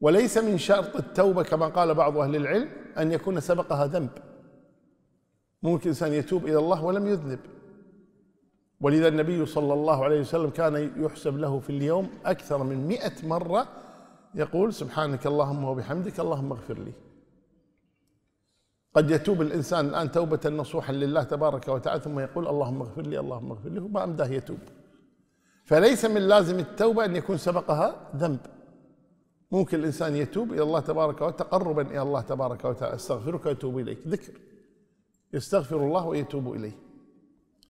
وليس من شرط التوبة كما قال بعض أهل العلم أن يكون سبقها ذنب ممكن إنسان يتوب إلى الله ولم يذنب ولذا النبي صلى الله عليه وسلم كان يحسب له في اليوم أكثر من مئة مرة يقول سبحانك اللهم وبحمدك اللهم اغفر لي قد يتوب الإنسان الآن توبة نصوحا لله تبارك وتعالى ثم يقول اللهم اغفر لي اللهم اغفر لي وما أمداه يتوب فليس من لازم التوبة أن يكون سبقها ذنب ممكن الإنسان يتوب إلى الله تبارك وتعالى تقربا إلى الله تبارك وتعالى أستغفرك وأتوب إليك ذكر يستغفر الله ويتوب إليه